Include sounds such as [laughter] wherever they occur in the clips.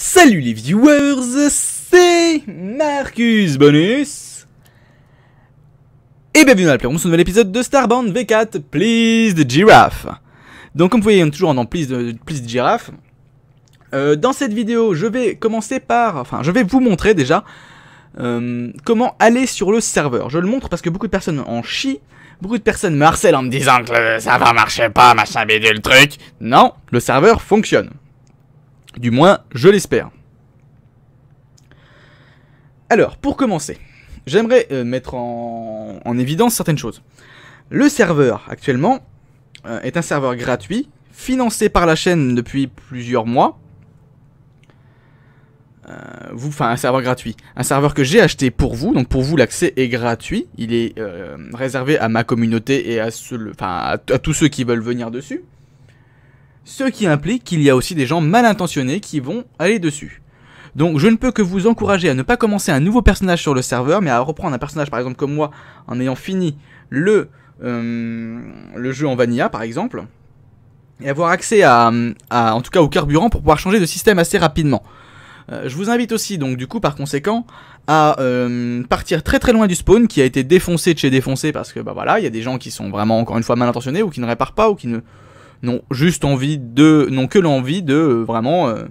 Salut les viewers, c'est Marcus Bonus Et bienvenue dans la sur ce nouvel épisode de Starbound V4 Please the Giraffe Donc comme vous voyez, on est toujours en Please the Giraffe euh, Dans cette vidéo, je vais commencer par... Enfin, je vais vous montrer déjà euh, comment aller sur le serveur Je le montre parce que beaucoup de personnes en chient Beaucoup de personnes me harcèlent en me disant que le serveur marcher pas, machin bidule truc Non, le serveur fonctionne du moins, je l'espère. Alors, pour commencer, j'aimerais euh, mettre en... évidence certaines choses. Le serveur, actuellement, euh, est un serveur gratuit, financé par la chaîne depuis plusieurs mois. Euh, vous, enfin, un serveur gratuit. Un serveur que j'ai acheté pour vous, donc pour vous, l'accès est gratuit. Il est réservé à ma communauté et à, à tous ceux qui veulent venir dessus ce qui implique qu'il y a aussi des gens mal intentionnés qui vont aller dessus. Donc je ne peux que vous encourager à ne pas commencer un nouveau personnage sur le serveur, mais à reprendre un personnage par exemple comme moi, en ayant fini le, euh, le jeu en vanilla par exemple, et avoir accès à, en tout cas au carburant pour pouvoir changer de système assez rapidement. Euh, je vous invite aussi donc du coup par conséquent à euh, partir très très loin du spawn qui a été défoncé de chez défoncé parce que bah voilà il y a des gens qui sont vraiment encore une fois mal intentionnés ou qui ne réparent pas ou qui ne n'ont juste envie de, n'ont que l'envie de euh, vraiment euh,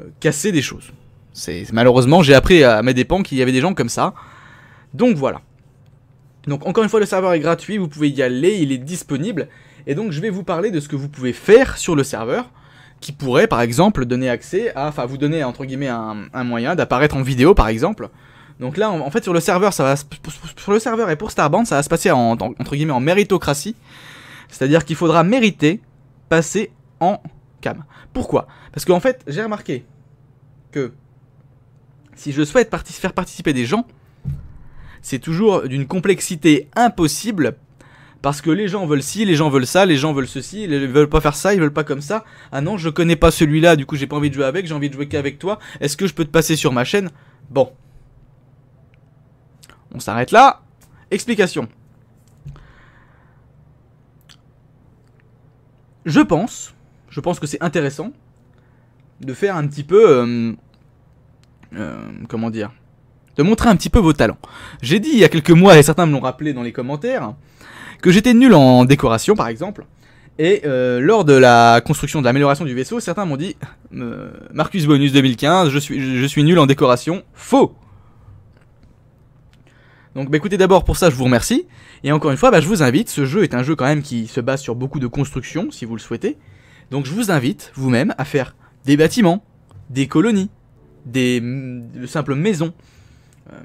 euh, casser des choses. C'est malheureusement, j'ai appris à mes dépens qu'il y avait des gens comme ça. Donc voilà. Donc encore une fois, le serveur est gratuit, vous pouvez y aller, il est disponible. Et donc je vais vous parler de ce que vous pouvez faire sur le serveur qui pourrait par exemple donner accès à, enfin vous donner entre guillemets un, moyen d'apparaître en vidéo par exemple. Donc là, en, fait, sur le serveur, ça va, sur le serveur et pour Starband, ça va se passer entre guillemets en méritocratie, c'est-à-dire qu'il faudra mériter passer en cam. Pourquoi Parce qu'en fait, j'ai remarqué que si je souhaite faire participer des gens, c'est toujours d'une complexité impossible parce que les gens veulent ci, les gens veulent ça, les gens veulent ceci, ils veulent pas faire ça, ils veulent pas comme ça. Ah non, je connais pas celui-là, du coup j'ai pas envie de jouer avec, j'ai envie de jouer qu'avec toi. Est-ce que je peux te passer sur ma chaîne Bon. On s'arrête là. Explication. je pense, je pense que c'est intéressant de faire un petit peu... Euh, euh, comment dire De montrer un petit peu vos talents. J'ai dit il y a quelques mois, et certains me l'ont rappelé dans les commentaires, que j'étais nul en décoration par exemple. Et euh, lors de la construction, de l'amélioration du vaisseau, certains m'ont dit Marcus Bonus 2015, je suis nul en décoration. Faux donc bah, écoutez d'abord pour ça je vous remercie et encore une fois bah, je vous invite, ce jeu est un jeu quand même qui se base sur beaucoup de constructions si vous le souhaitez. Donc je vous invite vous-même à faire des bâtiments, des colonies, des mm, simples maisons, euh,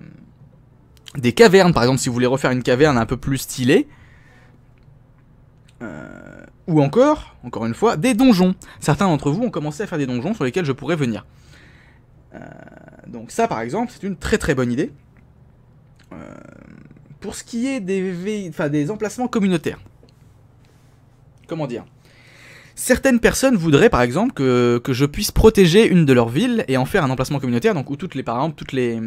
des cavernes par exemple si vous voulez refaire une caverne un peu plus stylée. Euh, ou encore, encore une fois, des donjons. Certains d'entre vous ont commencé à faire des donjons sur lesquels je pourrais venir. Euh, donc ça par exemple c'est une très très bonne idée. Euh, pour ce qui est des, des emplacements communautaires, comment dire Certaines personnes voudraient par exemple que, je puisse protéger une de leurs villes et en faire un emplacement communautaire, donc où toutes les, par toutes les,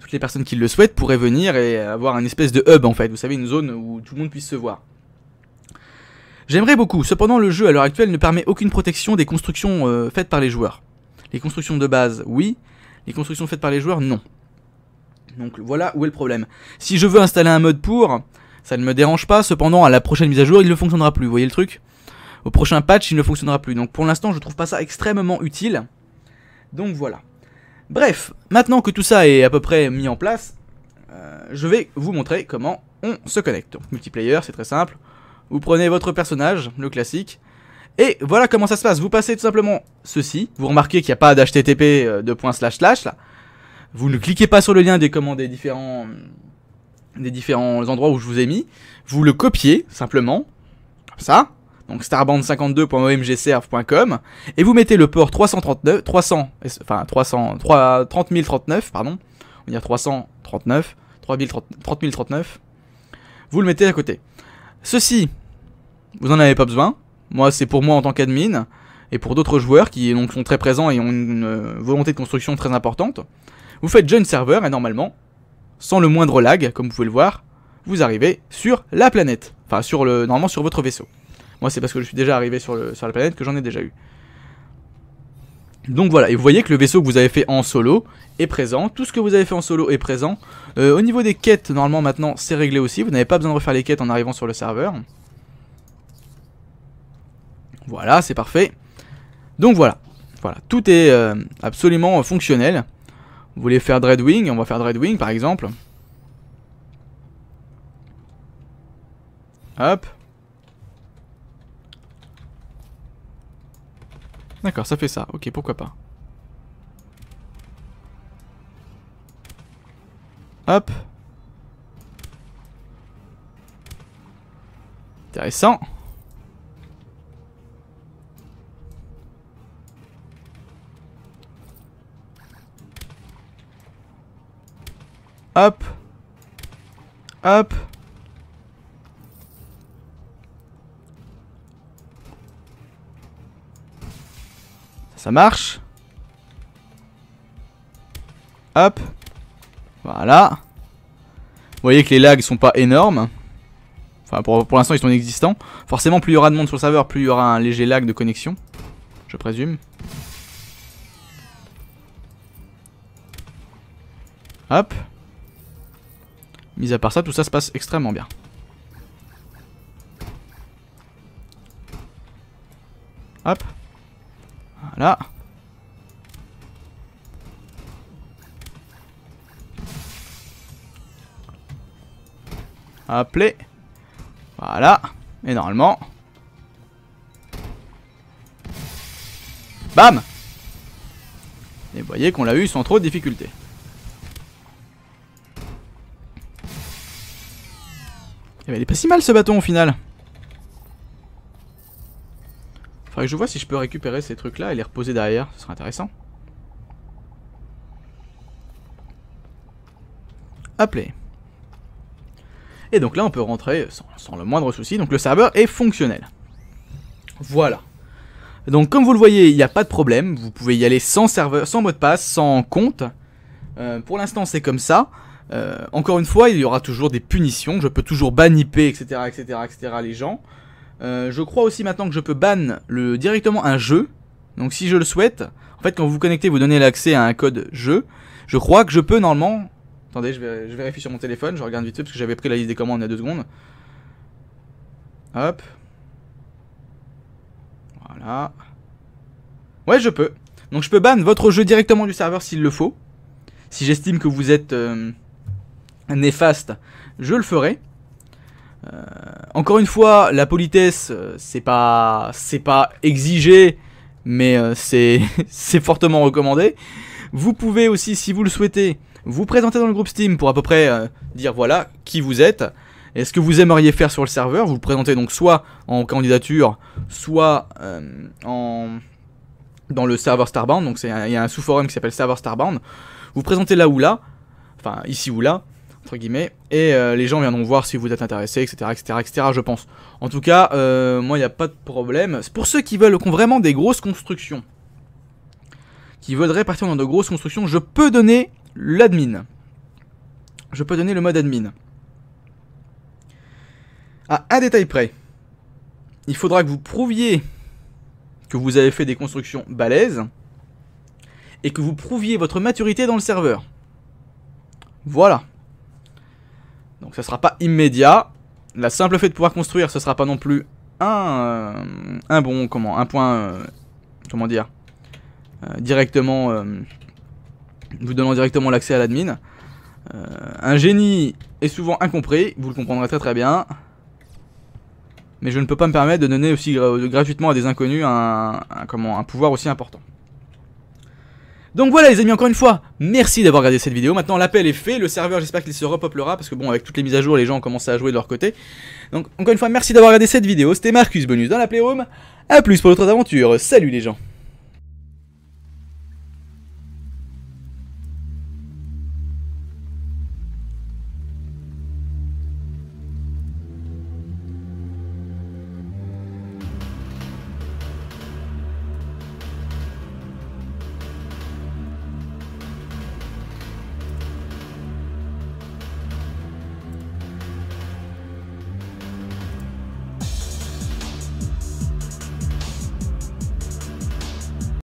toutes les personnes qui le souhaitent pourraient venir et avoir une espèce de hub en fait, vous savez, une zone où tout le monde puisse se voir. J'aimerais beaucoup, cependant le jeu à l'heure actuelle ne permet aucune protection des constructions euh, faites par les joueurs. Les constructions de base, oui, les constructions faites par les joueurs, non. Donc voilà où est le problème. Si je veux installer un mode pour, ça ne me dérange pas. Cependant, à la prochaine mise à jour, il ne fonctionnera plus. Vous voyez le truc Au prochain patch, il ne fonctionnera plus. Donc pour l'instant, je trouve pas ça extrêmement utile. Donc voilà. Bref, maintenant que tout ça est à peu près mis en place, euh, je vais vous montrer comment on se connecte. Donc, multiplayer, c'est très simple. Vous prenez votre personnage, le classique. Et voilà comment ça se passe. Vous passez tout simplement ceci. Vous remarquez qu'il n'y a pas d'HTTP euh, de point slash là vous ne cliquez pas sur le lien des commandes des différents, des différents endroits où je vous ai mis, vous le copiez simplement, comme ça, donc starband52.omgserve.com, et vous mettez le port 339, 300, enfin 300, 3, 39, pardon, on va dire 339, 3039 vous le mettez à côté. Ceci, vous n'en avez pas besoin, moi c'est pour moi en tant qu'admin, et pour d'autres joueurs qui donc, sont très présents et ont une euh, volonté de construction très importante. Vous faites join server et normalement, sans le moindre lag, comme vous pouvez le voir, vous arrivez sur la planète. Enfin, sur le, normalement sur votre vaisseau. Moi, c'est parce que je suis déjà arrivé sur, le, la planète que j'en ai déjà eu. Donc voilà, et vous voyez que le vaisseau que vous avez fait en solo est présent, tout ce que vous avez fait en solo est présent. Euh, au niveau des quêtes, normalement maintenant c'est réglé aussi, vous n'avez pas besoin de refaire les quêtes en arrivant sur le serveur. Voilà, c'est parfait. Donc voilà, voilà, tout est euh, absolument euh, fonctionnel. Vous voulez faire Dreadwing On va faire Dreadwing par exemple. Hop. D'accord, ça fait ça. Ok, pourquoi pas. Hop. Intéressant. Hop. Hop. Ça marche. Hop. Voilà. Vous voyez que les lags sont pas énormes. Enfin, pour, l'instant, ils sont existants. Forcément, plus il y aura de monde sur le serveur, plus il y aura un léger lag de connexion. Je présume. Hop. Mis à part ça, tout ça se passe extrêmement bien. Hop. Voilà. Appelé. Voilà. Et normalement... Bam Et vous voyez qu'on l'a eu sans trop de difficultés. Mais eh ben, est pas si mal ce bâton au final. Faudrait que je vois si je peux récupérer ces trucs là et les reposer derrière, ce serait intéressant. Appelez. Et donc là on peut rentrer sans, le moindre souci, donc le serveur est fonctionnel. Voilà. Donc comme vous le voyez, il n'y a pas de problème, vous pouvez y aller sans serveur, sans mot de passe, sans compte. Euh, pour l'instant c'est comme ça. Euh, encore une fois, il y aura toujours des punitions. Je peux toujours banniper, etc., etc., etc. les gens. Euh, je crois aussi maintenant que je peux ban le, directement un jeu. Donc si je le souhaite, en fait quand vous vous connectez, vous donnez l'accès à un code jeu. Je crois que je peux normalement... Attendez, je, vais, je vérifie sur mon téléphone, je regarde vite fait parce que j'avais pris la liste des commandes il y a deux secondes. Hop. Voilà. Ouais, je peux. Donc je peux ban votre jeu directement du serveur s'il le faut. Si j'estime que vous êtes... Euh, néfaste, je le ferai. Euh, encore une fois, la politesse, euh, c'est pas, c'est pas exigé, mais euh, c'est, [laughs] c'est fortement recommandé. Vous pouvez aussi, si vous le souhaitez, vous présenter dans le groupe Steam pour à peu près dire voilà qui vous êtes et ce que vous aimeriez faire sur le serveur. Vous, vous présentez donc soit en candidature, soit en dans le serveur Starbound. Donc il y a un sous-forum qui s'appelle serveur Starbound. Vous présentez là ou là, enfin ici ou là, entre guillemets, et euh, les gens viendront voir si vous êtes intéressé, etc., etc., etc., je pense. En tout cas, euh, moi, il n'y a pas de problème. Pour ceux qui veulent, vraiment des grosses constructions, qui voudraient partir dans de grosses constructions, je peux donner l'admin. Je peux donner le mode admin. À un détail près, il faudra que vous prouviez que vous avez fait des constructions balèzes et que vous prouviez votre maturité dans le serveur. Voilà. Donc ça sera pas immédiat. La simple fait de pouvoir construire, ce sera pas non plus un, euh, un bon, comment, un point, euh, comment dire, euh, directement, vous donnant directement l'accès à l'admin. un génie est souvent incompris, vous le comprendrez très très bien. Mais je ne peux pas me permettre de donner aussi gratuitement à des inconnus un, comment, un pouvoir aussi important. Donc voilà les amis encore une fois, merci d'avoir regardé cette vidéo, maintenant l'appel est fait, le serveur j'espère qu'il se repeuplera parce que bon avec toutes les mises à jour les gens ont commencé à jouer de leur côté. Donc encore une fois merci d'avoir regardé cette vidéo, c'était Marcus Bonus dans la Playroom, à plus pour d'autres aventures, salut les gens